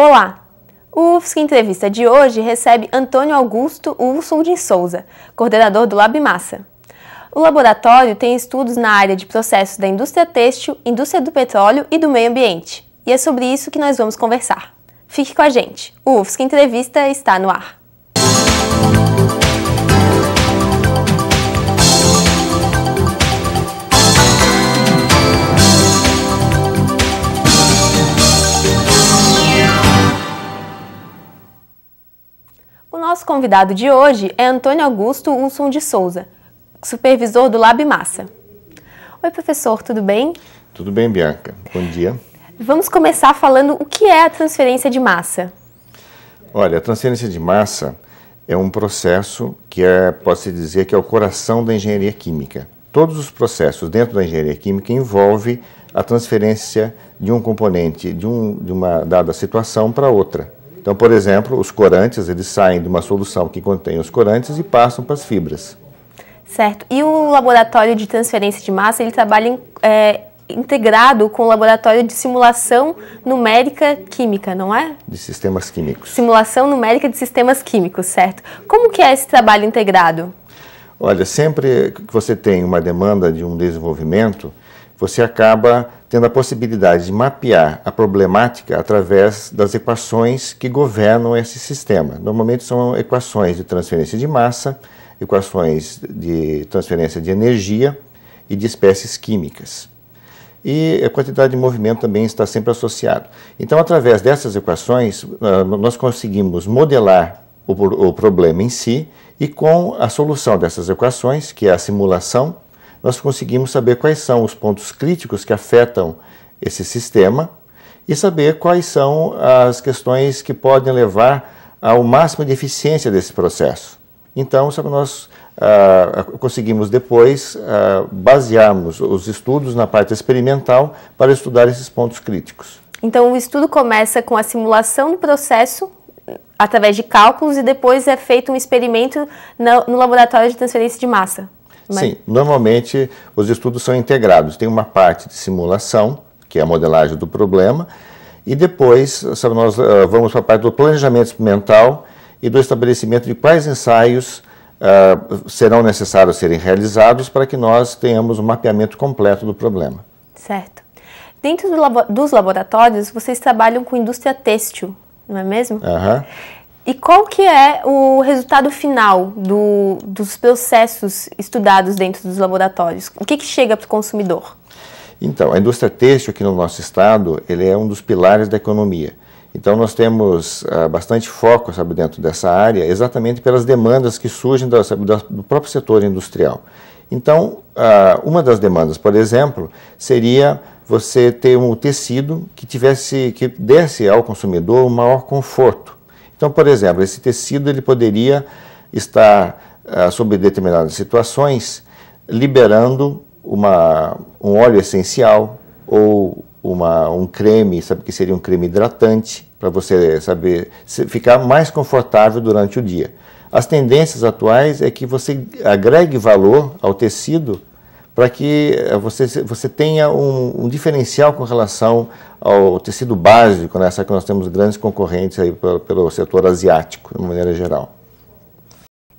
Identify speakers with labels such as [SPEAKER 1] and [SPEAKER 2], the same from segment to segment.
[SPEAKER 1] Olá! O UFSC Entrevista de hoje recebe Antônio Augusto Ursul de Souza, coordenador do Lab Massa. O laboratório tem estudos na área de processos da indústria têxtil, indústria do petróleo e do meio ambiente. E é sobre isso que nós vamos conversar. Fique com a gente. O UFSC Entrevista está no ar. O nosso convidado de hoje é Antônio Augusto Wilson de Souza, supervisor do Lab Massa. Oi, professor, tudo bem?
[SPEAKER 2] Tudo bem, Bianca. Bom dia.
[SPEAKER 1] Vamos começar falando o que é a transferência de massa.
[SPEAKER 2] Olha, a transferência de massa é um processo que é, pode-se dizer que é o coração da engenharia química. Todos os processos dentro da engenharia química envolve a transferência de um componente de, um, de uma dada situação para outra. Então, por exemplo, os corantes, eles saem de uma solução que contém os corantes e passam para as fibras.
[SPEAKER 1] Certo. E o laboratório de transferência de massa, ele trabalha é, integrado com o laboratório de simulação numérica química, não é?
[SPEAKER 2] De sistemas químicos.
[SPEAKER 1] Simulação numérica de sistemas químicos, certo. Como que é esse trabalho integrado?
[SPEAKER 2] Olha, sempre que você tem uma demanda de um desenvolvimento, você acaba tendo a possibilidade de mapear a problemática através das equações que governam esse sistema. Normalmente são equações de transferência de massa, equações de transferência de energia e de espécies químicas. E a quantidade de movimento também está sempre associado. Então, através dessas equações, ah, nós conseguimos modelar o problema em si e com a solução dessas equações, que é a simulação, nós conseguimos saber quais são os pontos críticos que afetam esse sistema e saber quais são as questões que podem levar ao máximo de eficiência desse processo. Então, nós ah, conseguimos depois ah, basearmos os estudos na parte experimental para estudar esses pontos críticos.
[SPEAKER 1] Então, o estudo começa com a simulação do processo através de cálculos e depois é feito um experimento no laboratório de transferência de massa. Mas... Sim,
[SPEAKER 2] normalmente os estudos são integrados. Tem uma parte de simulação, que é a modelagem do problema, e depois sabe, nós uh, vamos para a parte do planejamento experimental e do estabelecimento de quais ensaios uh, serão necessários serem realizados para que nós tenhamos um mapeamento completo do problema.
[SPEAKER 1] Certo. Dentro do labo dos laboratórios, vocês trabalham com indústria têxtil, não é mesmo? Aham. Uhum. E qual que é o resultado final do, dos processos estudados dentro dos laboratórios? O que, que chega para o consumidor?
[SPEAKER 2] Então, a indústria têxtil aqui no nosso estado, ele é um dos pilares da economia. Então, nós temos ah, bastante foco, sabe, dentro dessa área, exatamente pelas demandas que surgem sabe, do próprio setor industrial. Então, ah, uma das demandas, por exemplo, seria você ter um tecido que tivesse, que desse ao consumidor um maior conforto. Então, por exemplo, esse tecido ele poderia estar, ah, sob determinadas situações, liberando uma, um óleo essencial ou uma, um creme, sabe que seria um creme hidratante, para você saber ficar mais confortável durante o dia. As tendências atuais é que você agregue valor ao tecido para que eh, você, você tenha um, um, diferencial com relação ao tecido básico, né? Só que nós temos grandes concorrentes aí pelo, pelo setor asiático, de maneira geral.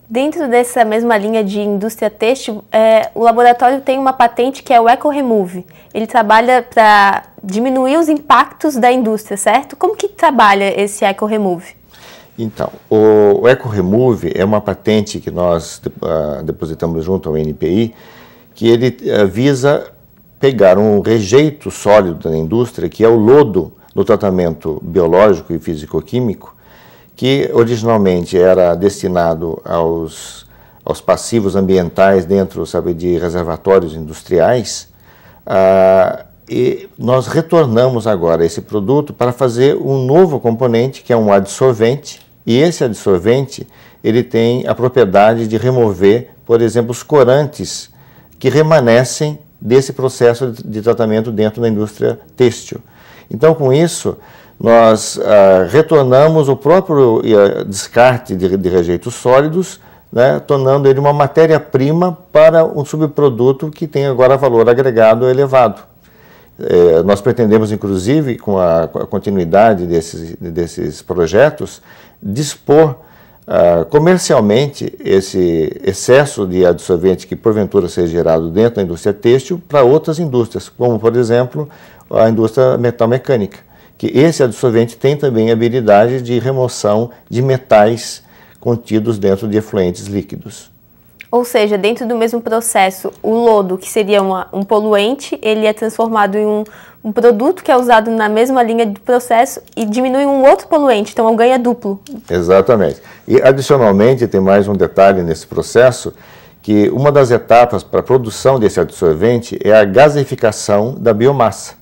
[SPEAKER 1] Dentro dessa mesma linha de indústria têxtil, é, o laboratório tem uma patente que é o Eco Remove. Ele trabalha para diminuir os impactos da indústria, certo? Como que trabalha esse Eco Remove?
[SPEAKER 2] Então, o Eco Remove é uma patente que nós uh, depositamos junto ao NPI, que ele eh, visa pegar um rejeito sólido da indústria, que é o lodo no tratamento biológico e físico-químico, que originalmente era destinado aos, aos passivos ambientais dentro sabe, de reservatórios industriais, ah, e nós retornamos agora esse produto para fazer um novo componente, que é um adsorvente, e esse adsorvente ele tem a propriedade de remover, por exemplo, os corantes que remanescem desse processo de tratamento dentro da indústria têxtil. Então, com isso, nós ah, retornamos o próprio ah, descarte de, de rejeitos sólidos, né, tornando ele uma matéria-prima para um subproduto que tem agora valor agregado elevado. É, nós pretendemos, inclusive, com a, com a continuidade desses, desses projetos, dispor ah, comercialmente, esse excesso de absorvente que porventura seja gerado dentro da indústria têxtil para outras indústrias, como por exemplo a indústria metalmecânica, que esse absorvente tem também habilidade de remoção de metais contidos dentro de efluentes líquidos.
[SPEAKER 1] Ou seja, dentro do mesmo processo, o lodo, que seria uma, um poluente, ele é transformado em um um produto que é usado na mesma linha de processo e diminui um outro poluente, então o ganho é duplo.
[SPEAKER 2] Exatamente. E adicionalmente tem mais um detalhe nesse processo, que uma das etapas para a produção desse absorvente é a gasificação da biomassa.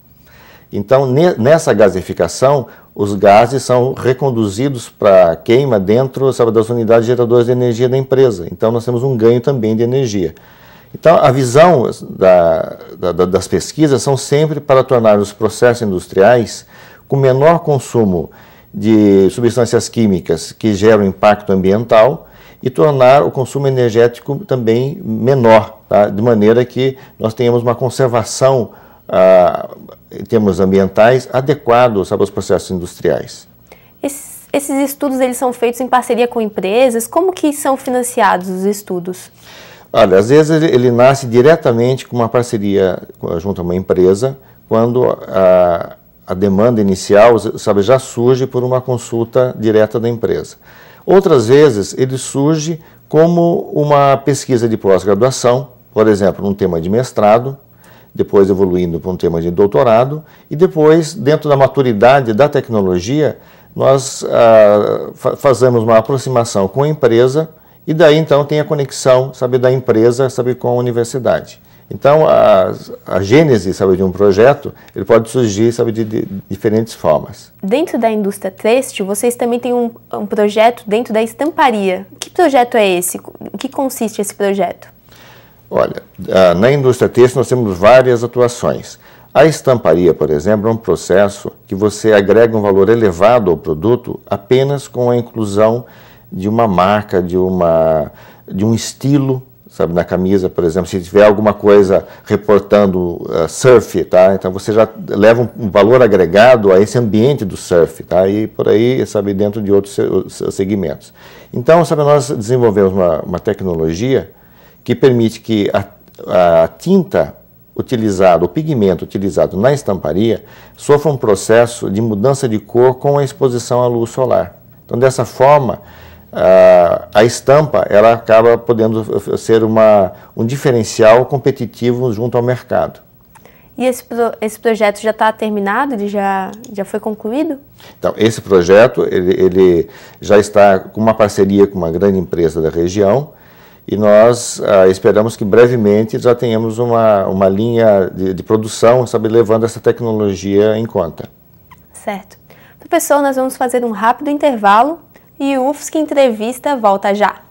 [SPEAKER 2] Então, nessa gasificação, os gases são reconduzidos para queima dentro sabe, das unidades geradoras de energia da empresa. Então, nós temos um ganho também de energia. Então, a visão da, da, das pesquisas são sempre para tornar os processos industriais com menor consumo de substâncias químicas que geram impacto ambiental e tornar o consumo energético também menor, tá? de maneira que nós tenhamos uma conservação ah, em termos ambientais adequados aos processos industriais.
[SPEAKER 1] Esses, esses estudos eles são feitos em parceria com empresas. Como que são financiados os estudos?
[SPEAKER 2] Olha, às vezes ele, ele nasce diretamente com uma parceria junto a uma empresa, quando a, a demanda inicial sabe, já surge por uma consulta direta da empresa. Outras vezes ele surge como uma pesquisa de pós-graduação, por exemplo, num tema de mestrado, depois evoluindo para um tema de doutorado, e depois, dentro da maturidade da tecnologia, nós ah, fazemos uma aproximação com a empresa e daí então tem a conexão, sabe, da empresa, sabe, com a universidade. Então a, a gênese, sabe, de um projeto, ele pode surgir, sabe, de, de diferentes formas.
[SPEAKER 1] Dentro da indústria têxtil, vocês também têm um, um projeto dentro da estamparia. Que projeto é esse? Em que consiste esse projeto?
[SPEAKER 2] Olha, na indústria têxtil nós temos várias atuações. A estamparia, por exemplo, é um processo que você agrega um valor elevado ao produto apenas com a inclusão de uma marca, de, uma, de um estilo, sabe, na camisa, por exemplo, se tiver alguma coisa reportando uh, surf, tá? Então você já leva um, valor agregado a esse ambiente do surf, tá? E por aí, sabe, dentro de outros segmentos. Então, sabe, nós desenvolvemos uma, uma tecnologia que permite que a, a tinta utilizada, o pigmento utilizado na estamparia, sofra um processo de mudança de cor com a exposição à luz solar. Então, dessa forma, a, a estampa ela acaba podendo ser uma, um diferencial competitivo junto ao mercado.
[SPEAKER 1] E esse, esse projeto já está terminado? Ele já, já foi concluído?
[SPEAKER 2] Então, esse projeto ele, ele já está com uma parceria com uma grande empresa da região e nós ah, esperamos que brevemente já tenhamos uma, uma linha de, de produção, sabe, levando essa tecnologia em conta.
[SPEAKER 1] Certo. Professor, nós vamos fazer um rápido intervalo e o UFSC Entrevista volta já!